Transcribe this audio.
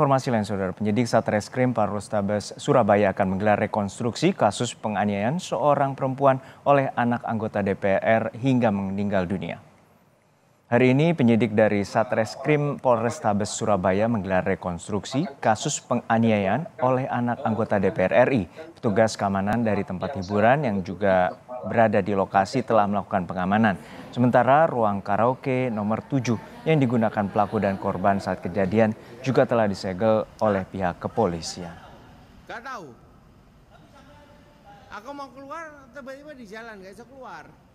Informasi lain saudara, penyidik Satreskrim Polrestabes Surabaya akan menggelar rekonstruksi kasus penganiayaan seorang perempuan oleh anak anggota DPR hingga meninggal dunia. Hari ini penyidik dari Satreskrim Polrestabes Surabaya menggelar rekonstruksi kasus penganiayaan oleh anak anggota DPR RI. Petugas keamanan dari tempat hiburan yang juga berada di lokasi telah melakukan pengamanan. Sementara ruang karaoke nomor 7 yang digunakan pelaku dan korban saat kejadian juga telah disegel oleh pihak kepolisian. Gak tahu. Aku mau keluar, tiba-tiba di jalan, gak bisa keluar.